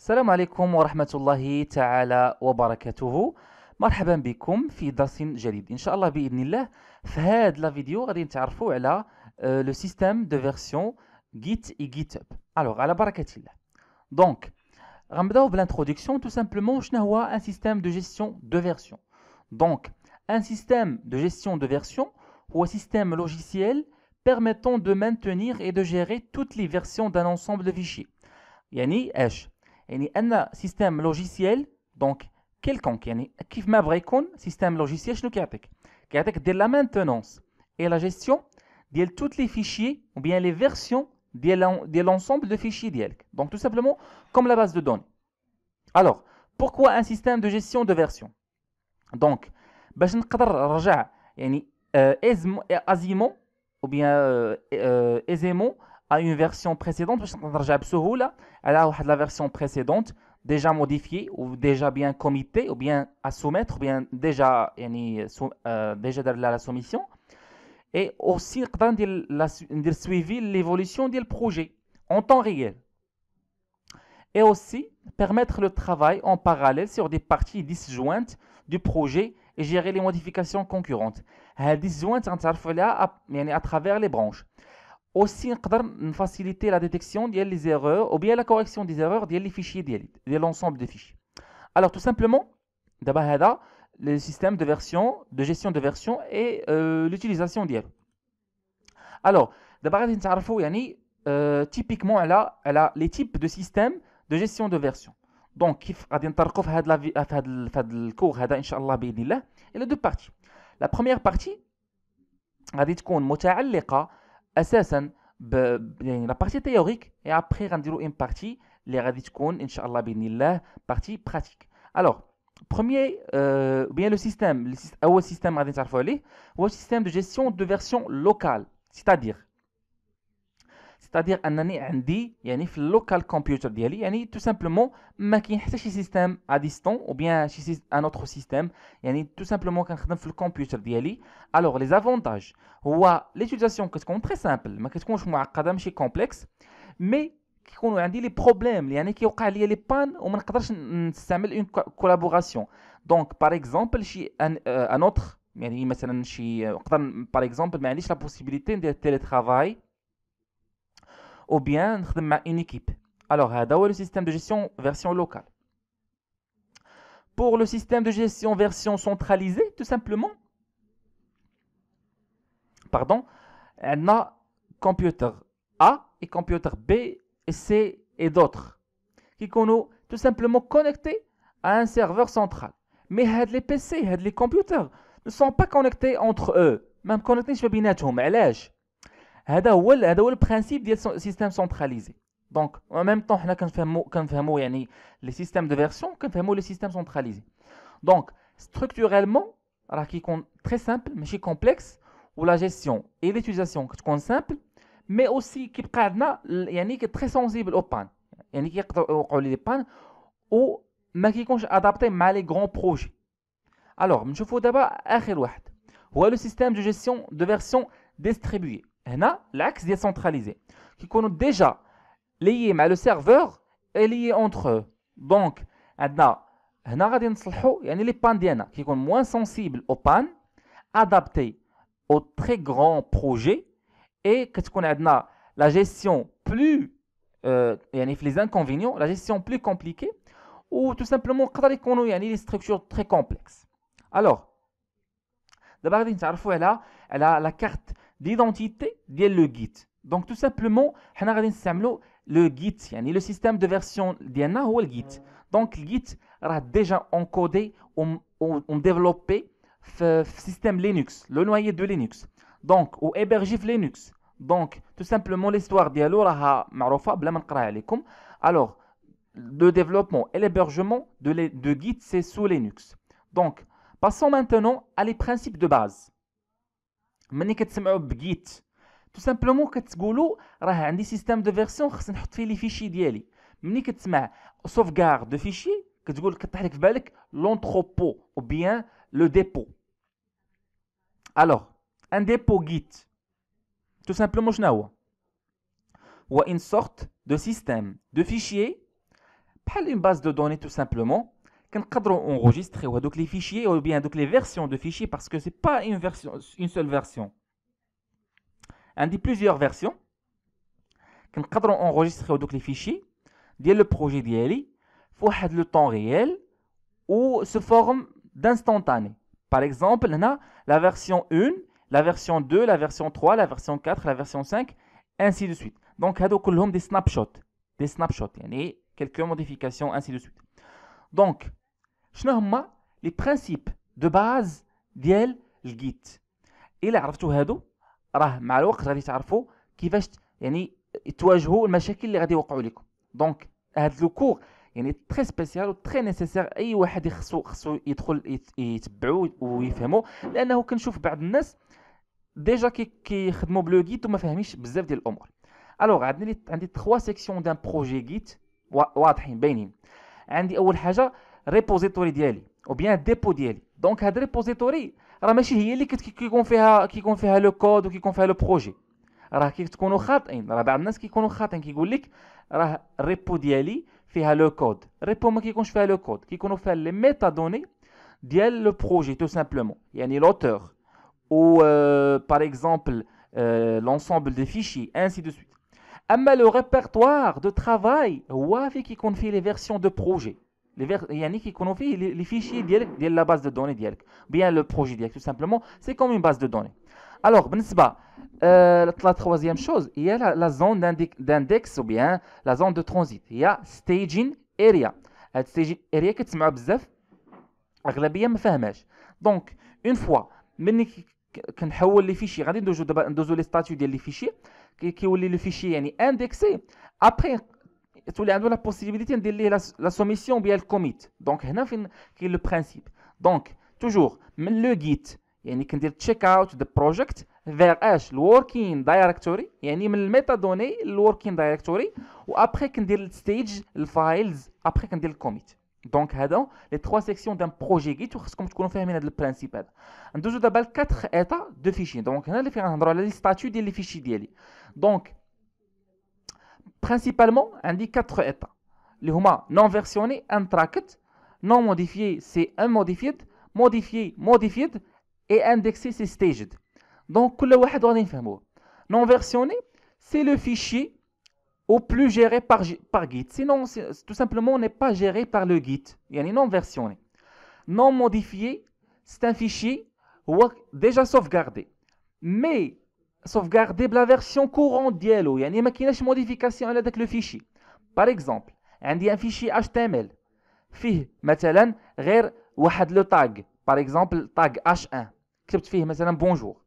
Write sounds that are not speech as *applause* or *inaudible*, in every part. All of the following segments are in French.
السلام عليكم ورحمة الله تعالى وبركاته مرحبا بكم في درس جديد ان شاء الله باذن الله في هاد لا فيديو غادي نتعرفوا على لو سيستم دو فيرسيون جيت اي جيت اب الوغ على بركه الله دونك غنبداو بالانتروداكسيون تو سامبلومون شنو هو ان سيستم دو جيستيون دو فيرسيون دونك ان سيستم دو جيستيون دو فيرسيون هو سيستم لوجيسيال permettant de maintenir et de gérer toutes les versions d'un ensemble de fichiers يعني اش il y a un système logiciel, donc quelqu'un qui m'a raison, système logiciel, qui est de la maintenance et de la gestion, de tous les fichiers ou bien les versions de l'ensemble de fichiers Donc tout simplement comme la base de données. Alors, pourquoi un système de gestion de version Donc, Benjankaraja, il y a EZMO, ou bien EZMO. Euh, euh, à une version précédente la version précédente déjà modifiée ou déjà bien committée ou bien à soumettre ou bien déjà يعني euh, déjà la soumission et aussi de suivre l'évolution du projet en temps réel et aussi permettre le travail en parallèle sur des parties disjointes du projet et gérer les modifications concurrentes. Disjointes, on à travers les branches. Aussi, on peut faciliter la détection des erreurs ou bien la correction des erreurs des fichiers, de l'ensemble des fichiers. Alors, tout simplement, d'abord, c'est le système de gestion de version et euh, l'utilisation d'elle. Alors, d'abord, on va se typiquement les types de systèmes de gestion de version. Donc, on va et les deux parties. La première partie va Essentiellement, la partie théorique et après introduire une partie les radicules en partie pratique. Alors, premier, euh, bien le système, ou le système système de gestion de version locale, c'est-à-dire c'est-à-dire un local computer tout simplement un système à distance ou bien un autre système il y a tout simplement qu'un computer alors les avantages l'utilisation est très simple mais qu'est-ce qu'on complexe mais qu'on dit les problèmes les qui les une collaboration donc par exemple euh, un autre par exemple la possibilité de télétravail ou bien une équipe. Alors هذا le système de gestion version locale. Pour le système de gestion version centralisée, tout simplement, pardon, on a computer A et computer B et C et d'autres qui sont tout simplement connectés à un serveur central. Mais les PC, les computers ne sont pas connectés entre eux, même connectés sur Binatoum. علاش هذا هو هذا هو البرانسيب ديال سيستيم سنتراليزي دونك اون ميم طون حنا كنفهمو كنفهمو يعني لي سيستيم دو فيرسيون كنفهمو لي سيستيم سنتراليزي دونك ستركتوريلمون راه كيكون تري سامبل ماشي كومبلكس ولا جيستيون اي ليتيزاسيون كتكون سامبل مي اوسي كيبقى عندنا يعني تري سونسيبل او بان يعني كيقدر يوقعوا لي بان و ما كيكونش ادابتي مع لي غران بروجي الوغ نشوفوا دابا اخر واحد هو لو سيستيم دو جيستيون دو فيرسيون ديستريبيي l'axe décentralisé qui connaît déjà lié mais le serveur est lié entre eux donc maintenant il y a des pan qui sont moins sensibles aux pannes adaptées aux très grands projets et qu'est-ce qu'on a la gestion plus euh, les inconvénients la gestion plus compliquée ou tout simplement qu'on a des structures très complexes alors d'abord il faut elle a la carte d'identité ديال le guide. Donc tout simplement, حنا غادي نستعملو le guide يعني le système de version ديالنا le guide. Donc le guide a déjà encodé ou développé le système Linux, le noyau de Linux. Donc ou hébergé Linux. Donc tout simplement l'histoire ديالو بلا ما نقراها Alors le développement et l'hébergement de, de Git c'est sous Linux. Donc passons maintenant à les principes de base. Je ne sais pas si c'est un Git. Tout simplement, il y un système de version qui est le fichier. Je ne sais pas si sauvegarde de fichiers », vous il y a ou bien le dépôt. Alors, un dépôt Git, tout simplement, c'est une sorte de système de fichier, pas une base de données tout simplement. Quand ou enregistre les fichiers ou bien les versions de fichiers, parce que ce n'est pas une seule version. On dit plusieurs versions. Quand on enregistre les fichiers, le projet être le temps réel ou se forme d'instantané. Par exemple, on a la version 1, la version 2, la version 3, la version 4, la version 5, ainsi de suite. Donc, on a des snapshots. Des snapshots, quelques modifications, ainsi de suite. Donc, شنو هما لي برانسيب دو باز ديال الجيت الا عرفتوا هادو راه مع الوقت غادي تعرفوا كيفاش يعني تواجهوا المشاكل اللي غادي يوقعوا لكم دونك هاد لو كور يعني تري سبيسيال و تري نيسيسير اي واحد خصو خصو يدخل يتبعو ويفهمو لانه كنشوف بعض الناس ديجا كيخدموا بلو جيت وما فاهمينش بزاف ديال الامور الوغ عندي عندي 3 سيكسيون دان بروجي جيت واضحين باينين عندي اول حاجه Repository ou bien dépôt. Donc, à Repository qui confère le code ou le projet. qui confère le projet. qui le code. Il le code. qui le les métadonnées du projet, tout simplement. Il y l'auteur. Ou, euh, par exemple, euh, l'ensemble des fichiers, ainsi de suite. Il le répertoire de travail qui confie les versions de projet. Il y a les fichiers directs, il la base de données directe, ou bien le projet direct tout simplement. C'est comme une base de données. Alors, ben, euh, la troisième chose, il y a la zone d'index, ou bien la zone de transit. Il y a staging area. La staging area qui est un peu plus difficile avec la BMFMH. Donc, une fois que nous avons les fichiers, nous avons les statuts des fichiers, que nous avons les fichiers indexés, après et y a la possibilité de la soumission ou le commit donc rien ne le principe donc toujours le git on est quand il check out le projet vers le working directory et on est même le métadonnée, le working directory ou après quand il stage les files après quand il commit donc là dans les trois sections d'un projet git tout ce qu'on peut confirmer le principe Nous avons d'abord quatre états fichiers donc on a le statut des fichiers donc principalement indique quatre états. Les huma non versionné, untracked, non modifié, c'est un modifié, modified, et indexé, c'est staged. Donc, le واحد غادي نفهموه. Non versionné, c'est le fichier au plus géré par, par Git. Sinon, tout simplement, n'est pas géré par le Git. Il y a non versionné. Non modifié, c'est un fichier déjà sauvegardé. Mais sauvegardez la version courante d'IELO y'a ni machinage modification avec le fichier par exemple un un fichier HTML fait mettant tag par exemple tag h1 écrit fait bonjour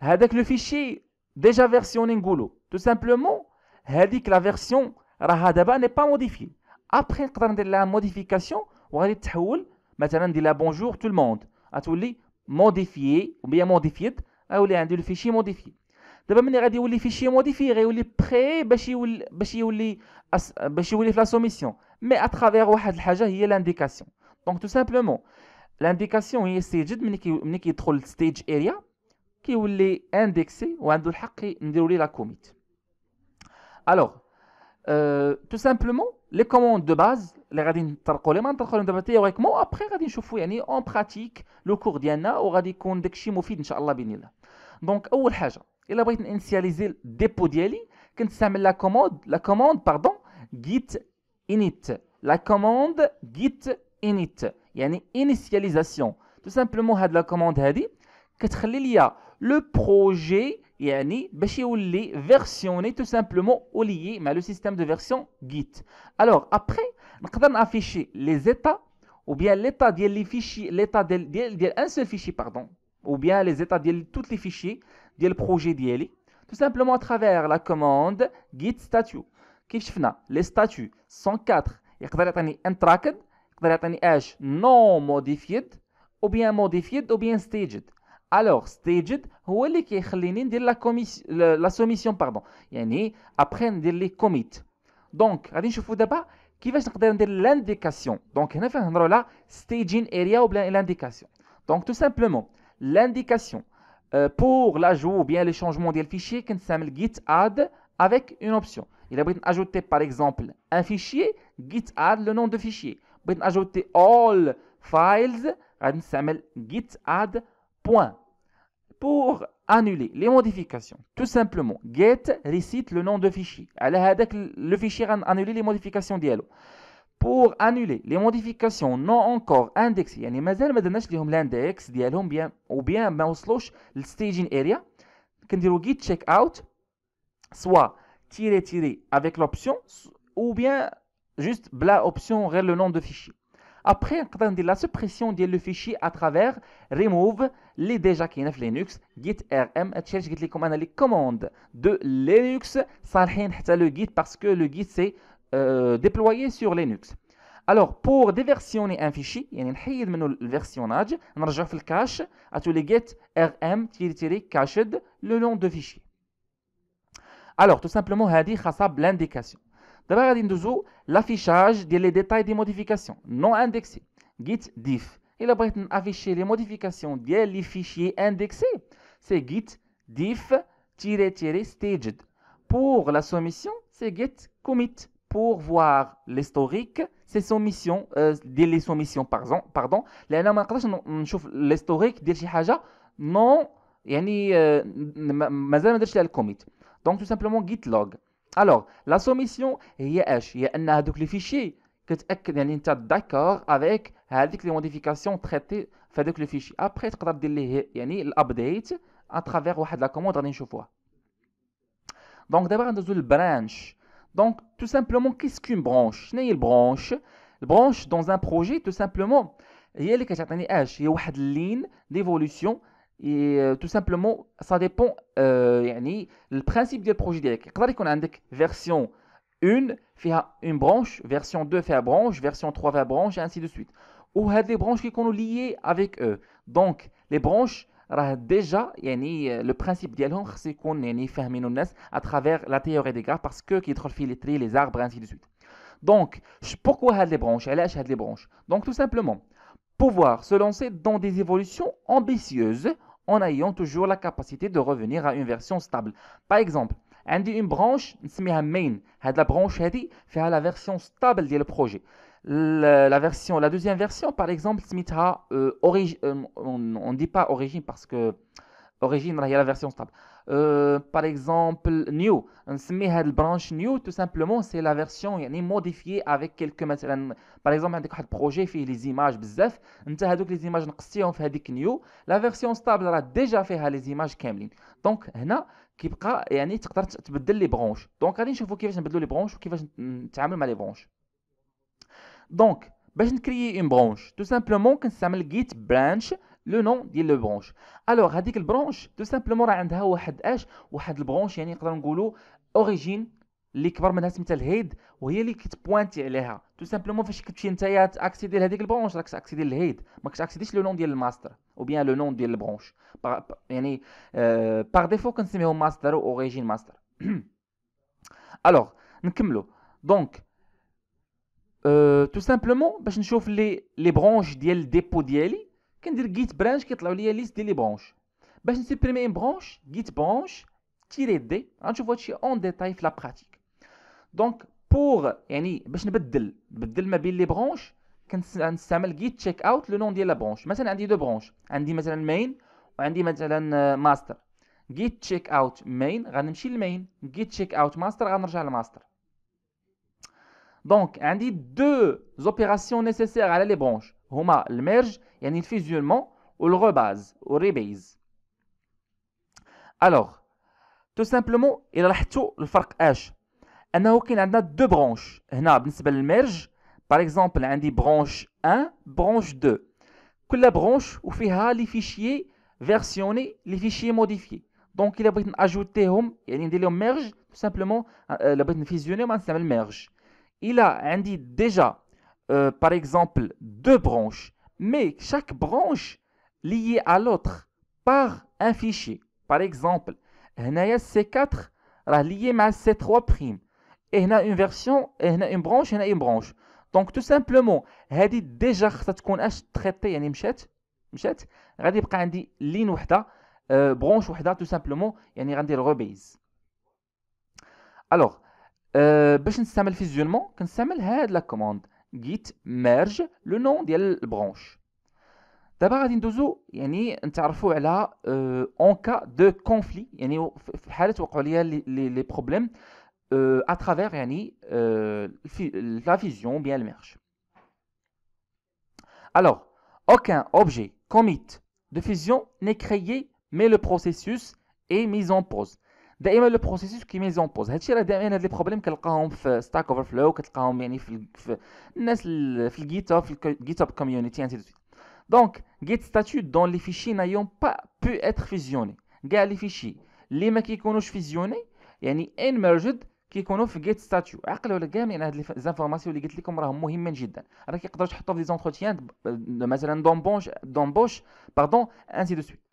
le fichier déjà version goulou tout simplement avec la version radaba n'est pas modifiée après la modification on le tour de la bonjour tout le monde à tous les modifier ou bien modifiés اولي عنده الفيشي موديفي دابا ملي غادي يولي فيشي موديفي غيولي بري باش يولي باش يولي باش يولي في لا سوميسيون مي اترافيغ واحد الحاجه هي لانديكاسيون دونك تو سامبلومون لانديكاسيون هي سيجد ملي كي ملي كيدخل ستيج اريا كيولي اندكسي وعندو الحق نديرو ليه لا كوميت الوغ تو سامبلومون لي كوموند دو باز اللي غادي نطرقو لهم غنطرقوا لهم دابا تيوريكمون ابخي غادي نشوفو يعني اون براتيك لو كور ديالنا وغادي يكون داكشي مفيد ان شاء الله باذن الله donc le dépôt il a que nous la commande la commande pardon git init la commande git init y a une initialisation tout simplement had la commande hadi que tu a le projet y a une versionné tout simplement olier mais le système de version git alors après nous allons afficher les états ou bien l'état d'un seul fichier pardon ou bien les états de tous les fichiers du projet tout simplement à travers la commande git statue. comme ce Les statuts sont quatre. Il peut être untracked, il peut être non modified, ou bien modified, ou bien staged. Alors, staged, c'est ce qui est la, la, la soumission, pardon. Yani, après, de les commits. Donc, je vais vous d'abord qui va dire l'indication. Donc, nous allons faire là staging area ou bien l'indication. Donc, tout simplement, l'indication euh, pour l'ajout ou bien le changement des fichiers s'appelle git add avec une option il a ajouter par exemple un fichier git add le nom de fichier il all files git add pour annuler les modifications tout simplement git récite le nom de fichier le fichier annuler les modifications dialogue. Pour annuler les modifications non encore indexées, je vais vous donner l'index ou bien le staging area. on vais vous le checkout, soit tirer-tirer avec l'option ou bien juste la option, le nom de fichier. Après, on vais le la suppression du fichier à travers remove, les déjà qui sont Linux, git rm, et je les commandes de Linux. Je vais vous le guide parce que le guide c'est. Euh, déployé sur Linux. Alors, pour déversionner un fichier, il y a versionnage On cache, le cache, À tous les get rm-cached le nom de fichier. Alors, tout simplement, هذه خاصة l'indication. D'abord, on va faire l'affichage des détails des modifications non indexés, « git diff. on va afficher les modifications des fichiers indexés, c'est git diff-staged. Pour la soumission, c'est git commit. Pour voir l'historique, c'est son mission. Euh, les soumissions, pardon. Pardon. L'historique des shihaja non, il y a ni. Euh, Mais alors, des shihaja le commit. Donc, tout simplement, git log. Alors, la soumission est H. Il y a un aduc les fichiers que tu es d'accord avec. Aduc les modifications traitées. Fais aduc les fichiers après. Fais aduc l'update à travers la commande d'un autre fois. Donc, d'abord, nous le branch. Donc, tout simplement, qu'est-ce qu'une branche Une branche, Une branche dans un projet, tout simplement, il y a une ligne d'évolution. Et euh, tout simplement, ça dépend du euh, le principe du projet direct. Quand on une version 1, fait une branche, version 2, il branche, version 3, il branche, et ainsi de suite. Ou il y a des branches qui sont liées avec eux. Donc, les branches, Déjà, le principe de l'ancrage se à travers la théorie des graphes parce que qui trop filtre les arbres ainsi de suite. Donc, pourquoi elle a des branches Elle a les branches. Donc, tout simplement, pouvoir se lancer dans des évolutions ambitieuses en ayant toujours la capacité de revenir à une version stable. Par exemple, une branche on main, a la branche, a la version stable du projet. La, version, la deuxième version, par exemple, on ne dit pas origine parce que origine, il y a la version stable. par exemple, new, on branche new, tout simplement, c'est la version modifiée avec quelques. Par exemple, un projet fait les images bzaf, les images on fait new. La version stable a déjà fait les images كاملين. Donc, هنا كيبقى يعني تقدر les branches. Donc, غادي نشوفوا كيفاش نبدلوا les branches وكيفاش les branches. دونك باش نكريي اون برونش تو سامبلومون كنستعمل جيت برانش لو نون ديال لو برونش الوغ هذيك البرونش تو سامبلومون راه عندها واحد اش واحد البرونش يعني نقدر نقولوا اوريجين اللي كبر منها سميتها الهيد وهي اللي كتبوانتي عليها تو سامبلومون فاش كتمشي نتايا تاكسيدي لهذيك البرونش راك تاكسيدي الهيد ما كتاكسيديش لو نون ديال الماستر او بيان لو نون ديال البرونش يعني آه باغ ديفو كنسميو ماستر او اوريجين ماستر الوغ *clears throat* نكملو دونك تو euh, سامبلومون باش نشوف لي لي برونش ديال الديبو ديالي كندير جيت برانش كيطلعوا لي ليست ديال لي برونش باش نسبريمي ان برونش جيت برونش تيري دي غنشوفوا هادشي اون ديتاي في لا براتيك دونك بور يعني باش نبدل نبدل ما بين لي برونش كنستعمل جيت تشيك اوت لو نون ديال لا برونش مثلا عندي دو برونش عندي مثلا مين وعندي مثلا ماستر جيت تشيك اوت مين غنمشي للمين جيت تشيك اوت ماستر غنرجع لماستر Donc, y a deux opérations nécessaires à les branches. Homa le merge, il y a le fusionnement ou le rebase, ou rebase. Alors, tout simplement, il a le farc H. On a deux branches. On a le merge, par exemple, a dit branche 1, branche 2. Quelle branche ou fera les fichiers versionnés, les fichiers modifiés. Donc, il a ajouté, il y a merge, tout simplement, euh, euh, il a fusionner on a le merge il a déjà euh, par exemple deux branches mais chaque branche liée à l'autre par un fichier par exemple a C4 راه lié ces C3' et a une version a une branche et a une branche donc tout simplement dit déjà خصها تكون اش تريتي يعني مشات مشات غادي يبقى عندي لين وحده برونش tout simplement rebase alors pour باش نستعمل فيزيونمون كنستعمل هاد لا كوموند جيت ميرج لو نون ديال البرونش دابا غادي ندوزو يعني نتعرفوا على اون كا دو كونفلي يعني في حاله وقعوا ليا Alors, aucun objet commit de fusion n'est créé, mais le processus est mis en pause. دائما لو بروسيسوس كي ميز اون بوز هادشي راه دائما هاد لي بروبليم كنلقاهم في ستاك اوفر فلو كتلقاهم يعني في, في الناس في الجيت هاب في الجيت هاب كوميونيتي انت دونك جيت ستاتيو دون لي فيشي نايون با بو اتر فيزيوني كاع لي فيشي اللي ما كيكونوش فيزيوني يعني ان ميرجد كيكونوا في جيت ستاتيو عقل ولا كامل يعني هاد زانفورماسيون اللي قلت لكم راهم مهمين جدا راه كيقدروا تحطوا في دي زونتروتيان مثلا دون دومبوش باردون انسي دو سويت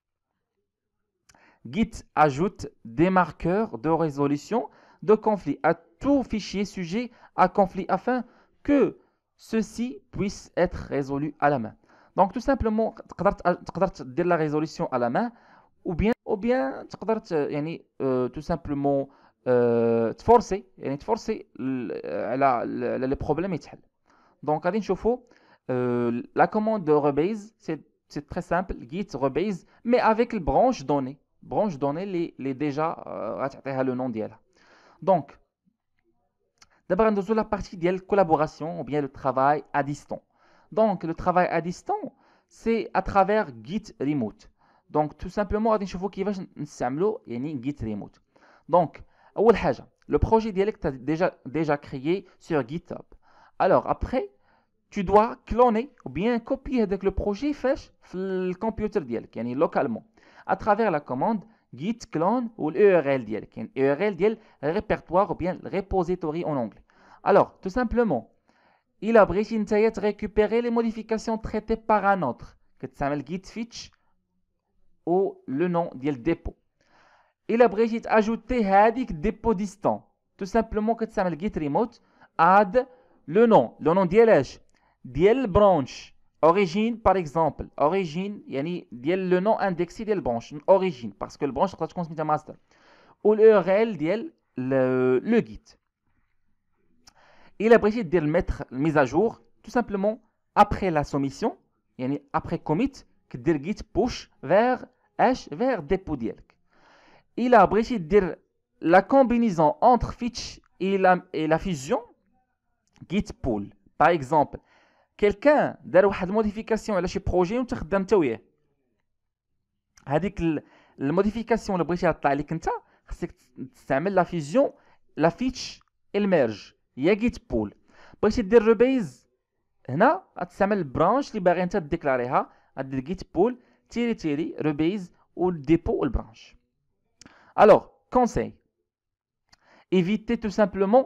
Git ajoute des marqueurs de résolution de conflit à tout fichier sujet à conflit afin que ceci puisse être résolu à la main. Donc tout simplement, tu peux la résolution à la main ou bien ou bien tu peux tout simplement euh, forcer, te forcer les problèmes Donc allez, l'inchauffe, euh, la commande de rebase, c'est très simple, git rebase mais avec le branche donnée branche donnée les les déjà غتعطيها euh, le nom donc D'abord, nous avons la partie d'elle collaboration ou bien le travail à distance. Donc, le travail à distance, c'est à travers Git Remote. Donc, tout simplement, on va qui va un Git Remote. Donc, le projet dialecte tu déjà, déjà créé sur GitHub. Alors, après, tu dois cloner ou bien copier avec le projet sur le computer est localement à travers la commande git clone ou l'URL e d'IEL, qui est l'URL e répertoire ou bien repository en anglais. Alors, tout simplement, il a de récupérer les modifications traitées par un autre, que le git fetch ou le nom d'IEL dépôt. Il a de ajouter hadik dépôt distant, tout simplement que le git remote, add le nom, le nom d'IELH, d'IEL branch, origine par exemple origine yani a le nom indexé de la branche. origine parce que la branche est transmise master ou l'url le, le git il a précisé de mettre mise à jour tout simplement après la soumission Après après commit que le git push vers h vers dépôt il a précisé de la combinaison entre fetch et et la fusion git pull par exemple كيلكان دار واحد الموديفيكاسيون على شي بروجي وانت خدام انت وياه هذيك الموديفيكاسيون اللي بغيتيها تطلع لك انت خصك تستعمل لا فيزيون لا فيتش الميرج يا جيت بول بغيتي دير ريبيز هنا غتستعمل البرانش اللي باغي انت ديكلاريها غدير جيت بول تيري تيري ريبيز والديبو والبرانش الوغ كونساي ايفيتي تو سامبلومون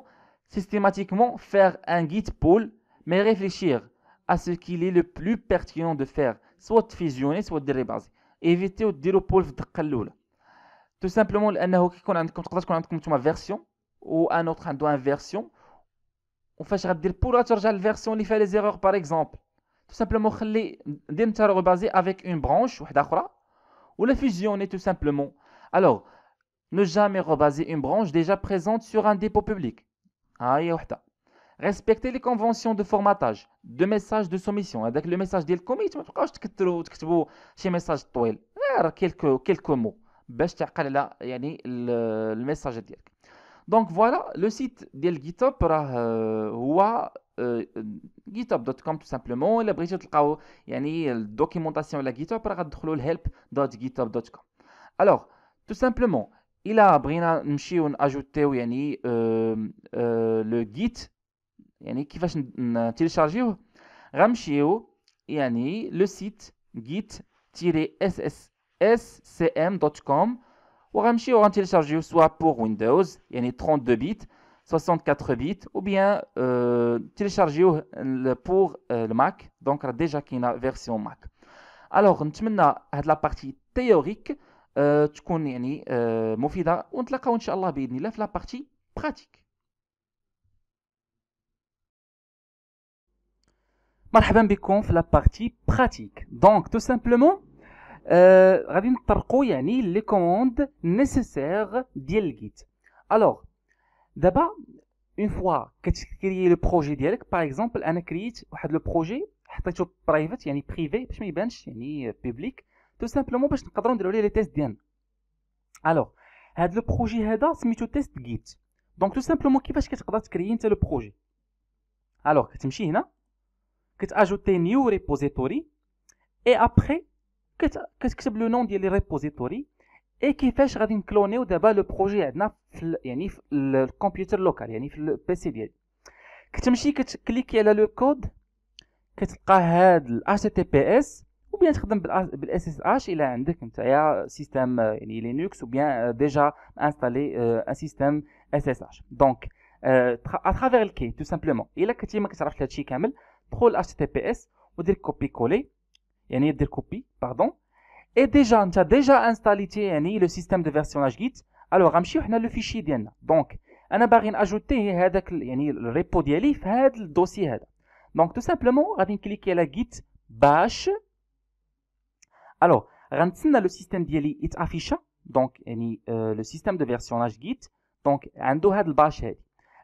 سيستيماتيكمون faire ان جيت بول مي réfléchir à ce qu'il est le plus pertinent de faire, soit fusionner, soit de rebaser. Évitez de dire au pôle de Tout simplement, quand une version ou un autre doit une version, on fait dire pour à la version lui fait les erreurs par exemple. Tout simplement, خلي faut rebaser avec une branche ou la fusionner tout simplement. Alors, ne jamais rebaser une branche déjà présente sur un dépôt public respecter les conventions de formatage, de messages de soumission. Hein, avec le message de commit, je vais vous faire quelques, quelques mots. Je vais vous le message de Donc voilà, le site de GitHub euh, euh, github.com tout simplement. Et la brigade de la documentation de GitHub sera le Alors, tout simplement, il a bien ajouté euh, le Git. Il va télécharger Ramchi. le site git-ssscm.com On va télécharger téléchargé soit pour Windows, euh, euh, il y a 32 bits, 64 bits, ou bien téléchargé pour le Mac, donc déjà y a la version Mac. Alors va m'as de la partie théorique, euh, tu connais on va la la partie pratique. Je vais faire la partie pratique. Donc, tout simplement, je vais faire les commandes nécessaires de Dialgit. Alors, d'abord, une fois que tu avez créé le projet par exemple, tu as créé le projet, il y a des privés, des bancs, des public tout simplement pour que tu puisses faire les tests bien. Alors, le projet Dialgit, c'est le test Dialgit. Donc, tout simplement, qui créer le projet Alors, tu es chien, hein كتاجوتي نيو ريبوزيتوري اي ابخي كتكتب لو نون ديال لي ريبوزيتوري اي كيفاش غادي نكلونيو دابا لو بروجي عندنا في يعني في الكمبيوتر لوكال يعني في البيسي ديالي كتمشي كتكليكي على لو كود كتلقى هاد ال اس وبيان تخدم بالاس اس اش الا عندك نتايا سيستم يعني لينكس وبيان ديجا انستالي ان سيستم اش دونك ا الكي تو سامبلومون الا كنتي ما كتعرفش هادشي كامل pro HTTPS, ou dira copier coller, y a de copie, pardon, et déjà on t'a déjà installé le système de versionnage Git, alors ramchir on a le fichier donc on a besoin le repo de y a ni le dossier donc tout simplement on va venir cliquer la Git Bash, alors quand on a euh, le système de il est donc le système de versionnage Git, donc on doit y a ni le Bash y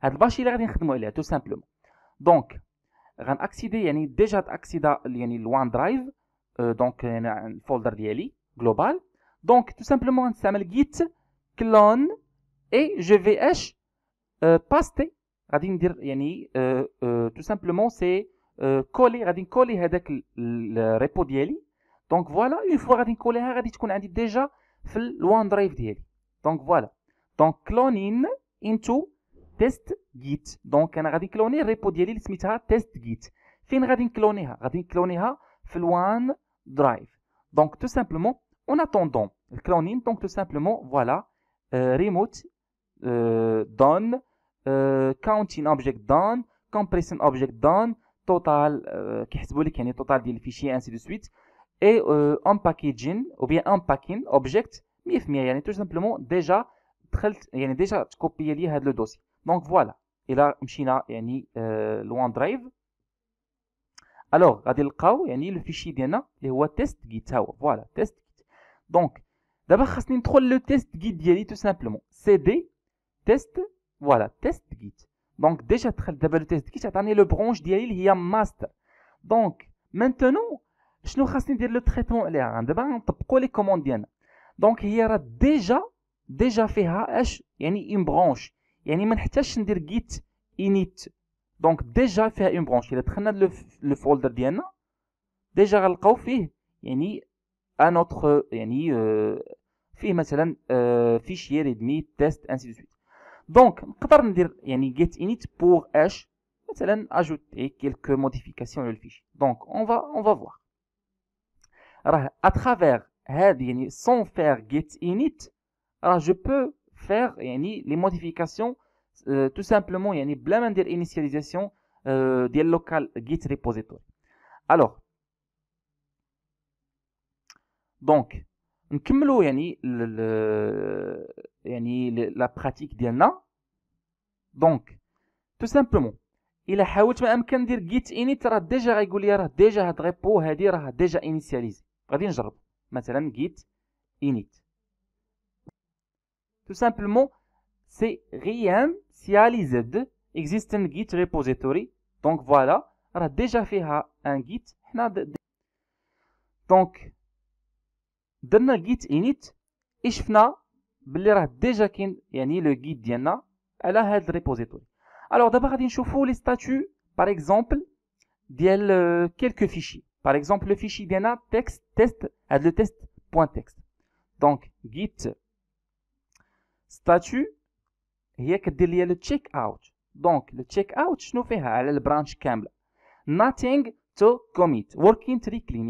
a le Bash il a rien tout simplement, donc on déjà accéder à la OneDrive, donc un folder global. Donc tout simplement, on git clone et je vais H On va tout simplement, c'est coller avec le repos. Donc voilà, une fois que vous avez collé, vous allez déjà faire le OneDrive. Donc voilà. Donc clone in into. Test git donc on a déjà décloné, Repo les smitha test git. Fin de cloner f dans drive. Donc tout simplement en attendant le cloning, donc tout simplement voilà euh, remote euh, done euh, counting object done compression object done total qui est total des fichier ainsi de suite et un packaging ou bien un packing object il y tout simplement déjà il y déjà copié le dossier donc voilà. Et là, Mchina, yani, euh, le OneDrive. Alors, regardez le cas, le fichier test guide. Voilà, test Donc, d'abord, on va le test git tout simplement. CD, test, voilà, test git Donc, déjà, d'abord, le test git le branche il y a master. Donc, maintenant, je nous vais dire le traitement. D'abord, on les commandes Donc, il y aura déjà, déjà fait une branche. يعني ما نحتاجش ندير جيت انيت دونك ديجا فيها اون برونش الا دخلنا الفولدر ديالنا ديجا غنلقاو فيه يعني ان يعني آه، فيه مثلا فيشي ريدمي تيست انسي دو سويت دونك نقدر ندير يعني جيت انيت بور اش مثلا اجوتي كيلكو موديفيكاسيون للفيشي دونك اون فا اون فا فوار راه اترافير هذه يعني سون فير جيت انيت راه جو بو faire les modifications euh, tout simplement yani, de l'initialisation du des euh, local git repository alors donc nous yani, la pratique là donc tout simplement il a حاولت git init déjà déjà déjà, déjà راه pour déjà a هادي déjà initialisé غادي نجرب مثلا git init tout simplement, c'est rien si Aliz existe un git repository. Donc voilà, on a déjà fait un git. Donc, dans le git init, il y a déjà le git d'Yana à la le repository. Alors d'abord, on va les statuts, par exemple, de euh, quelques fichiers. Par exemple, le fichier d'Yana, texte, test, le test.txt. Donc, git Statut, il y a le check-out. Donc, le check-out, nous faisons le branch cam. Nothing to commit. Working to clean.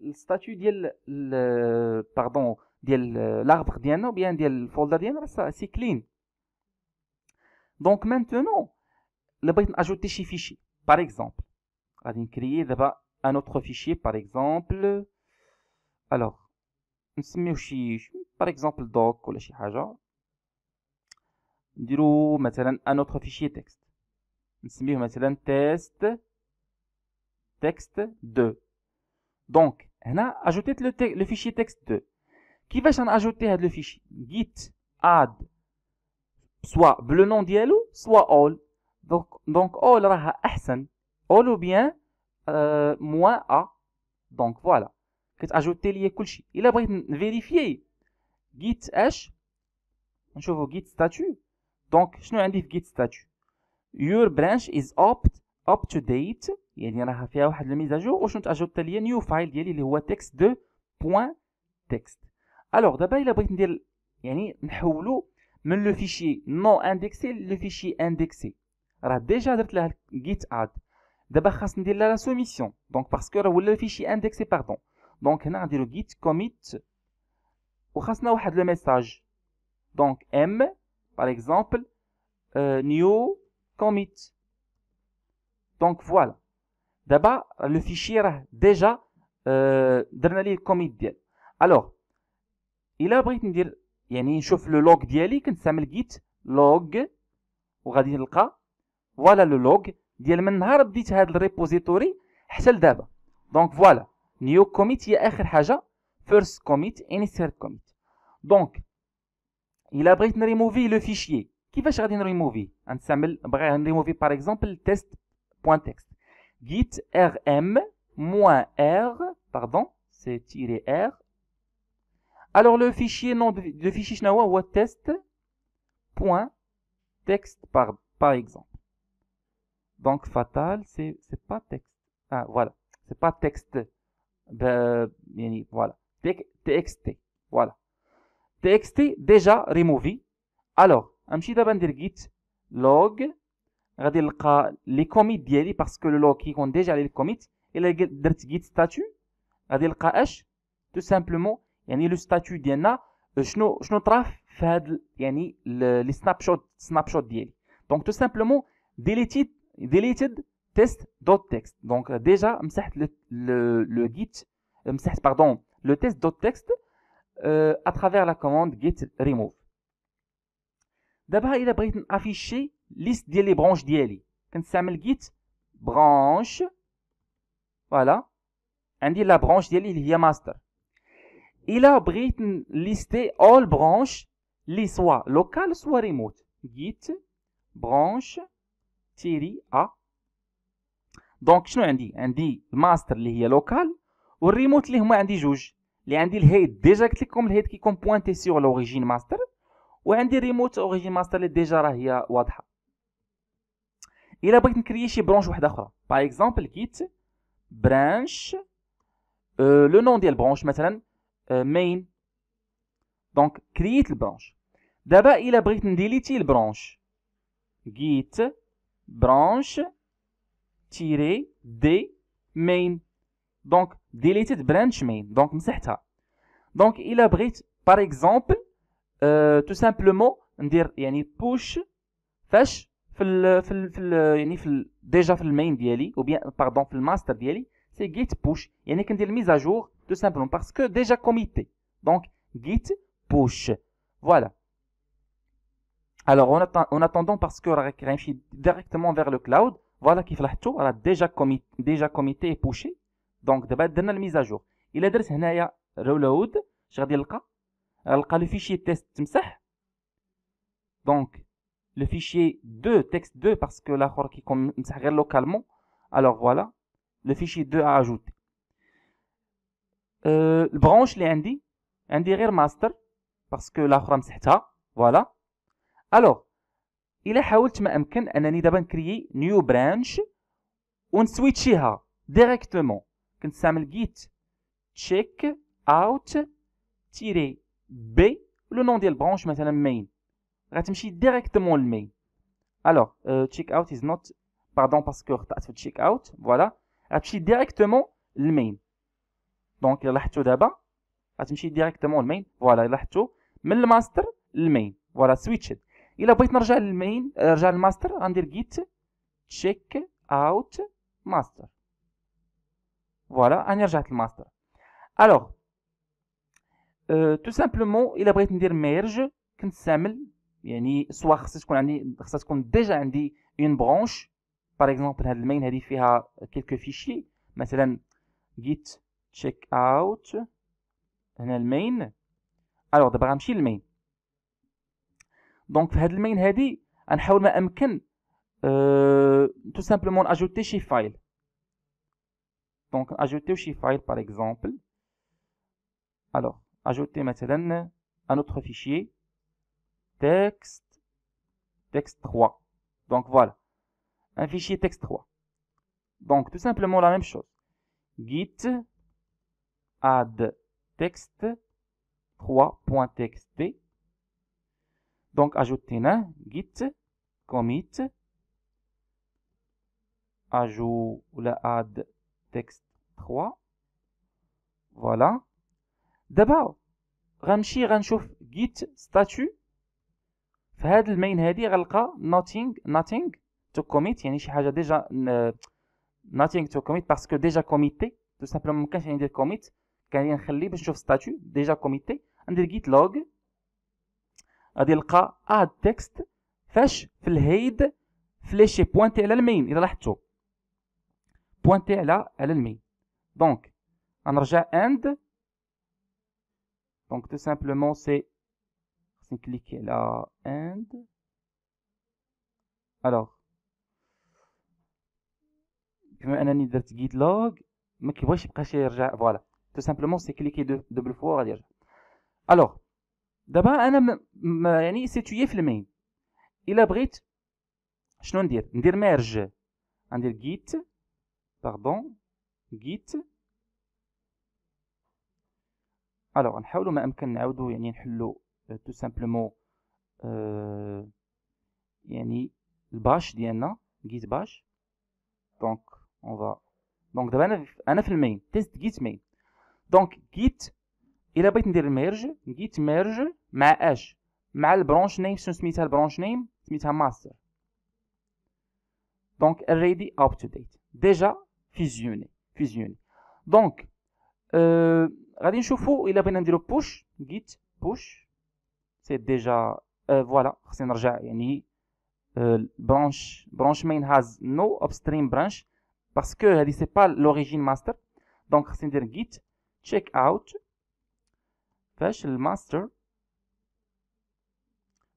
Le statut de euh, l'arbre de l'année ou de la folder de l'année, c'est clean. Donc, maintenant, on va ajouter des fichiers. Par exemple, on va créer un autre fichier, par exemple. Alors, nous allons faire, par exemple, le doc ou le nous avons un autre fichier texte. Nous avons un test texte 2. Donc, on a ajouté le fichier texte 2. Qui va nous ajouter le fichier git add soit le nom d'y aller, soit all Donc, all est à All ou bien euh, moins a. Donc, voilà. Nous avons ajouté le fichier. Il a besoin vérifier git h on trouve git statut. دونك شنو عندي في جيت ستاتيو يور برانش از اوبت اب تو ديت يعني راها فيها واحد الميزاجور وشنو تاجوت ليا نيو فايل ديالي اللي هو تكست دو بوان تكست الوغ دابا الا بغيت ندير يعني نحولو من لو فيشي نو اندكسي لو فيشي اندكسي راه ديجا درت لها جيت اد دابا خاص ندير لها لا سوميسيون دونك باسكو راه ولا فيشي اندكسي باردون دونك هنا غنديرو جيت كوميت وخاصنا واحد لو ميساج دونك ام Par exemple, euh, new commit. Donc voilà. D'abord, le fichier a déjà euh, le commit ديال. Alors, il a بغيت ندير يعني نشوف لو لوغ ديالي كنستعمل git log وغادي نلقى فوالا لو لوغ ديال من نهار بديت هاد الريبوزيتوري حتى لدابا دونك فوالا نيو كوميت هي اخر حاجه فيرست كوميت اني كوميت دونك الا بغيت نريموفي لو فيشيي كيفاش غادي نريموفي غنستعمل بغي نريموفي باغ اكزومبل test point git rm r pardon c'est tiré r alors le fichier non, de le fichier شنو ou test point texte par par exemple donc fatal c'est c'est pas texte ah voilà c'est pas texte ben euh, voilà texte voilà Texte déjà remové. alors نمشي دابا le git log غادي نلقى لي كوميت ديالي باسكو لو لوغ كيكون ديجا لي كوميت الا درت git statut غادي نلقى اش تو سامبلومون يعني لو ستاتيو ديالنا شنو شنو طراف في هاد يعني لي سناب شوت سناب شوت ديالي دونك تو سامبلومون deleted deleted دونك ديجا مسحت لو Euh, à travers la commande git remove دابا الا بغيت نافيشي ليست ديال لي برونش ديالي كنستعمل git branch فوالا عندي لا برونش ديالي اللي هي ماستر الا بغيت ليستي اول برونش لي سوا لوكال سوا ريموت git branch تيري ا دونك شنو عندي عندي الماستر اللي هي لوكال والريموت اللي هما عندي جوج اللي عندي الهيد ديجا قلت لكم الهيد كيكون بوانتي سيغ لوريجين ماستر وعندي ريموت اوريجين ماستر اللي ديجا راه هي واضحه الا بغيت نكريي شي برونش وحده اخرى باغ اكزومبل كيت برانش أه لو نون ديال برونش مثلا أه مين دونك كرييت البرونش دابا الا بغيت نديليتي البرونش جيت برانش تيري دي مين Donc, deleted branch main. Donc, Donc, il abrite, par exemple, euh, tout simplement, dire يعني push fetch » déjà le main déjà في main يعني ou pardon, pardon في Master » ديالي او بيان باردون في git push tout simplement parce que déjà comité. Donc, git push. Voilà. Alors, en, attendant, parce que Rakerenchi directement vers le cloud, voilà qu'il fait tout, a déjà comité, déjà comité et pushé. دونك دابا درنا الميزاجور الا درت هنايا رولود اش غادي نلقى نلقى لو فيشي تيست تمسح دونك لو فيشي 2 تيست 2 باسكو لاخر كيكون مسح غير لوكالمون الوغ فوالا لو فيشي 2 ا اجوتي أه البرانش اللي عندي عندي غير ماستر باسكو لاخر مسحتها فوالا الوغ الا حاولت ما امكن انني دابا نكريي نيو برانش ونسويتشيها ديريكتومون كنستعمل جيت تشيك اوت تيري بي لو نون ديال برونش مثلا مين غتمشي ديريكتومون للمين الوغ تشيك اوت از نوت باردون باسكو خطات في تشيك اوت فوالا غتمشي ديريكتومون للمين دونك الا لاحظتوا دابا غتمشي ديريكتومون للمين فوالا الا لاحظتوا من الماستر للمين فوالا سويتشد الا بغيت نرجع للمين نرجع للماستر غندير جيت تشيك اوت ماستر فوالا انا رجعت للماستر الوغ تو سامبلومون الا بغيت ندير ميرج كنستعمل يعني سوا خصها تكون عندي خصها تكون ديجا عندي اون برونش باغ اكزومبل هاد المين هادي فيها كيلكو فيشي مثلا جيت تشيك اوت هنا المين الوغ دابا غنمشي للمين دونك في هاد المين هادي غنحاول ما امكن تو سامبلومون اجوتي شي فايل Donc, ajouter au chiffre par exemple. Alors, ajouter maintenant un autre fichier. Texte. Texte 3. Donc, voilà. Un fichier texte 3. Donc, tout simplement la même chose. Git add texte 3.txt. Donc, ajouter un git commit. Ajout la add تكست 3 فوالا دابا غنمشي غنشوف جيت ستاتو في هاد المين هادي غنلقى ناتينغ ناتينغ تو كوميت يعني شي حاجه ديجا ناتينغ تو كوميت باسكو ديجا كوميتي تو ما مكانش ندير كوميت كان نخلي باش نشوف ستاتيو ديجا كوميتي ندير جيت لوغ غادي نلقى اد تكست فاش في الهيد فليشي بوانتي على المين الا لاحظتوا à la à Donc, en a déjà end. Donc, tout simplement, c'est. C'est cliquer là, and Alors. comme vais aller dans guide log. Mais je ne vais pas Voilà. Tout simplement, c'est cliquer double fois. Alors. D'abord, un ami C'est tuer main. Il abrite. Je vais dire merge. On un git. باردون جيت الوغ نحاولوا ما امكن نعاودوا يعني نحلوا تو سامبلومون أه يعني الباش ديالنا جيت باش دونك اون فا دونك دابا انا انا في المين تيست جيت مين دونك جيت الا بغيت ندير الميرج جيت ميرج مع اش مع البرونش نيم شنو سميتها البرونش نيم سميتها ماستر دونك اريدي اب تو ديت ديجا fusionné fusionné donc euh, Radin euh, Il a بغينا نديرو push git push c'est déjà euh, voilà C'est déjà branch main has no upstream branch parce que ce c'est pas l'origine master donc c'est un git check out master.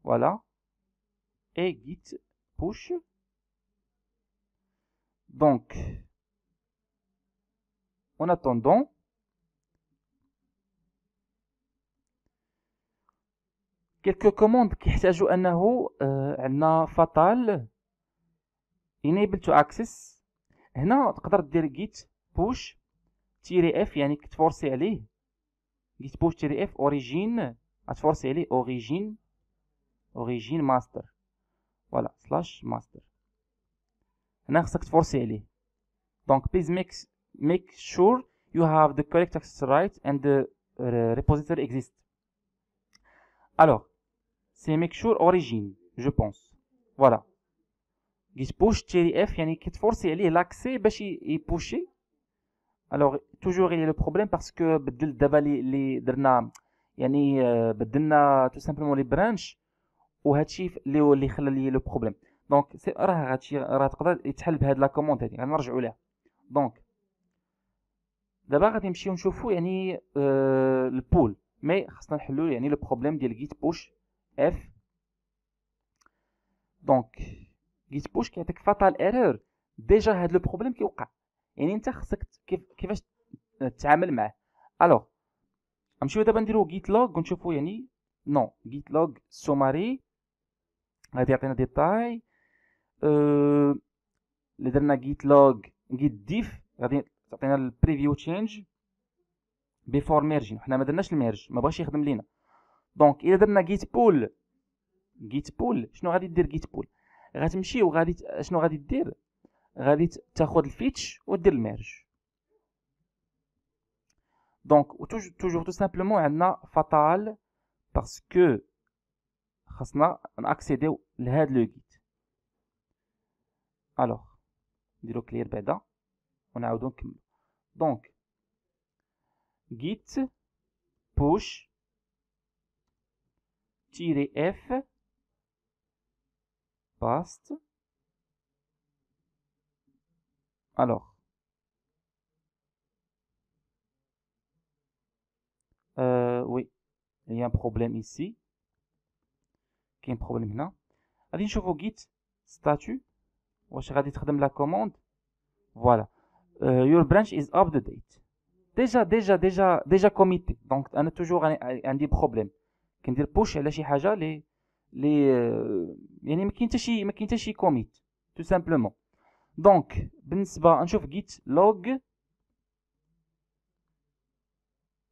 voilà et git push donc En attendant, quelques commandes كيحتاجوا انه آه، عندنا فاتال enable to access هنا تقدر دير git push تيري اف يعني كتفورسي عليه git push تيري اف origin غتفورسي عليه origin origin master فوالا سلاش master هنا خصك تفورسي عليه دونك بيز ميكس make sure you have the correct access right and the repository exist. Alors, c'est make sure origin, je pense. Voilà. push TF, يعني كتفورسي عليه l'accès باش يبوشي. Alors, toujours il y a le problème parce que بدل دابا اللي درنا يعني بدلنا tout simplement les branches وهادشي اللي هو اللي خلى لي لو بروبليم دونك سي راه هادشي راه تقدر يتحل بهاد لا كوموند هادي غنرجعوا لها دونك دابا غادي نمشيو نشوفو يعني آه البول مي خاصنا نحلو يعني لو بروبليم ديال جيت بوش اف دونك جيت بوش كيعطيك فاتال ايرور ديجا هاد لو بروبليم كيوقع يعني انت خصك كيف كيفاش تتعامل معاه الوغ نمشيو دابا نديرو جيت لوغ ونشوفو يعني نو جيت لوغ سوماري غادي يعطينا ديتاي euh، اللي درنا جيت لوغ جيت ديف غادي تعطينا البريفيو تشينج بيفور ميرجين حنا ما درناش الميرج ما بغاش يخدم لينا دونك الا درنا جيت بول جيت بول شنو غادي دير جيت بول غتمشي وغادي شنو غادي دير غادي تاخذ الفيتش ودير الميرج دونك توجور تو سامبلومون عندنا فاتال باسكو خاصنا ناكسيديو لهاد لو جيت الوغ نديرو كلير بعدا ونعاودو نكملو Donc, git push -f past. Alors, euh, oui, il y a un problème ici. Il y a un problème là. Allez, je vous git statut. Je غادي تخدم la commande voilà Euh, your branch is up to date ديجا ديجا ديجا ديجا كوميتي دونك انا توجور عندي بروبليم كندير بوش على شي حاجه لي لي يعني ما كاين حتى شي ما كاين حتى شي كوميت تو سامبلومون دونك بالنسبه نشوف جيت لوغ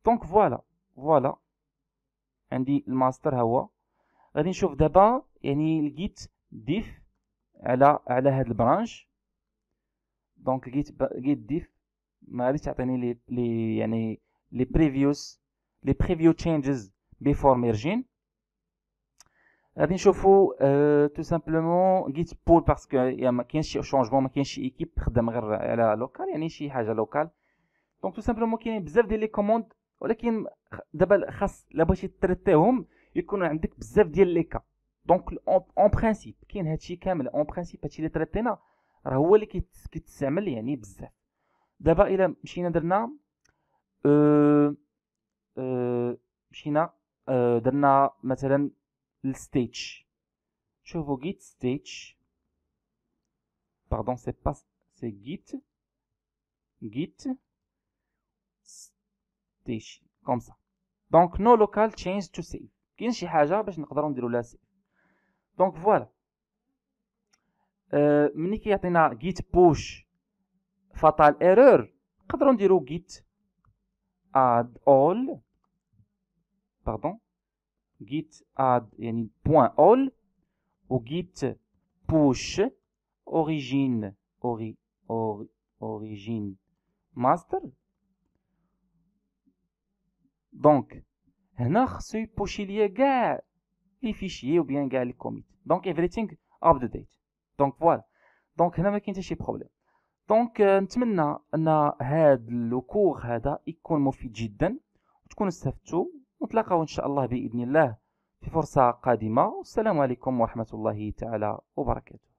دونك فوالا فوالا عندي الماستر هو غادي نشوف دابا يعني لقيت ديف على على هاد البرانش دونك جيت جيت ديف ما غاديش تعطيني لي لي يعني لي بريفيوز لي بريفيو تشينجز بيفور ميرجين غادي نشوفو تو آه، سامبلومون جيت بول باسكو يعني ما كاينش شي شونجمون ما كاينش شي ايكيب خدام غير على لوكال يعني شي حاجه لوكال دونك تو سامبلومون كاين بزاف ديال لي كوموند ولكن دابا خاص لا بغيتي تريتيهم يكون عندك بزاف ديال لي كا دونك اون برينسيپ كاين هادشي كامل اون برينسيپ هادشي اللي تريتينا راه هو اللي كيتستعمل يعني بزاف دابا الا مشينا درنا أه أه مشينا أه درنا مثلا الستيتش شوفوا جيت ستيج باردون سي با سي جيت جيت ستيج كوم سا دونك نو لوكال تشينج تو سيف كاين شي حاجه باش نقدروا نديروا لها سيف دونك فوالا آه ملي كيعطينا جيت بوش فاتال ايرور نقدروا نديرو جيت اد اول باردون جيت اد يعني بوان اول وجيت بوش اوريجين اوري اوري اوريجين ماستر دونك هنا خصو يبوشي ليا كاع لي فيشيي وبيان كاع لي كوميت دونك ايفريتينغ اب تو ديت دونك فوالا دونك هنا ما كاين حتى شي بروبليم دونك آه، نتمنى ان هذا لوكور هذا يكون مفيد جدا وتكون استفدتوا ونتلاقاو ان شاء الله باذن الله في فرصه قادمه والسلام عليكم ورحمه الله تعالى وبركاته